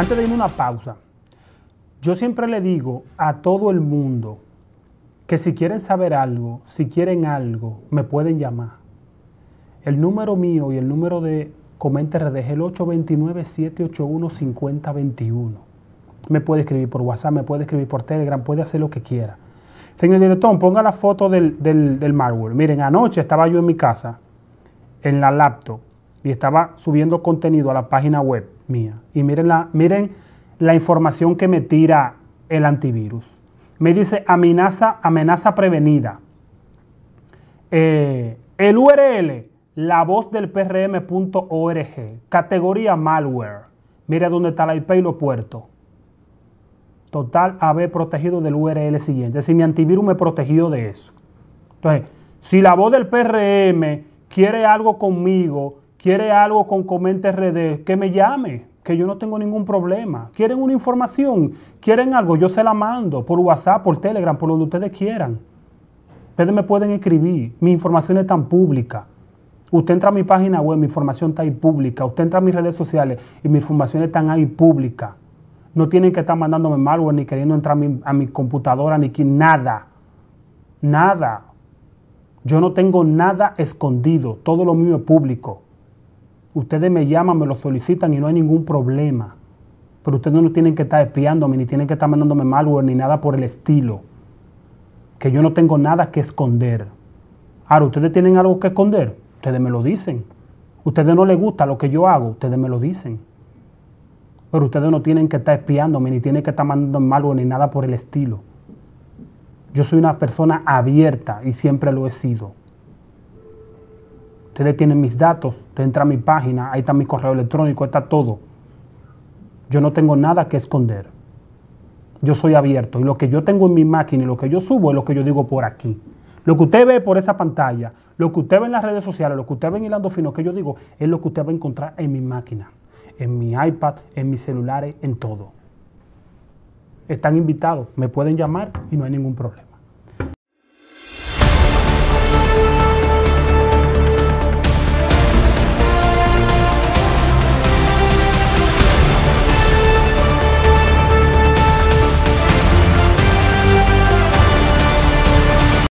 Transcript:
Antes de irme una pausa, yo siempre le digo a todo el mundo que si quieren saber algo, si quieren algo, me pueden llamar. El número mío y el número de Comente Redes es el 829-781-5021. Me puede escribir por WhatsApp, me puede escribir por Telegram, puede hacer lo que quiera. Señor director, ponga la foto del, del, del malware. Miren, anoche estaba yo en mi casa, en la laptop, y estaba subiendo contenido a la página web mía. Y miren la, miren la información que me tira el antivirus. Me dice amenaza, amenaza prevenida. Eh, el URL, la voz del prm.org, categoría malware. Mira dónde está la IP y lo Total, haber protegido del URL siguiente. Si mi antivirus me protegió de eso. Entonces, si la voz del PRM quiere algo conmigo quiere algo con Comente RD, que me llame, que yo no tengo ningún problema. Quieren una información, quieren algo, yo se la mando por WhatsApp, por Telegram, por donde ustedes quieran. Ustedes me pueden escribir, mi información es tan pública. Usted entra a mi página web, mi información está ahí pública. Usted entra a mis redes sociales y mi información está ahí pública. No tienen que estar mandándome malware ni queriendo entrar a mi, computadora ni que nada. Nada. Yo no tengo nada escondido. Todo lo mío es público ustedes me llaman, me lo solicitan y no hay ningún problema. Pero ustedes no tienen que estar espiándome, ni tienen que estar mandándome malware, ni nada por el estilo. Que yo no tengo nada que esconder. Ahora, ustedes tienen algo que esconder, ustedes me lo dicen. Ustedes no les gusta lo que yo hago, ustedes me lo dicen. Pero ustedes no tienen que estar espiándome, ni tienen que estar mandándome malware, ni nada por el estilo. Yo soy una persona abierta y siempre lo he sido. Ustedes tienen mis datos, usted entra a mi página, ahí está mi correo electrónico, está todo. Yo no tengo nada que esconder. Yo soy abierto y lo que yo tengo en mi máquina y lo que yo subo es lo que yo digo por aquí. Lo que usted ve por esa pantalla, lo que usted ve en las redes sociales, lo que usted ve en Hilando Fino, que yo digo, es lo que usted va a encontrar en mi máquina, en mi iPad, en mis celulares, en todo. Están invitados, me pueden llamar y no hay ningún problema.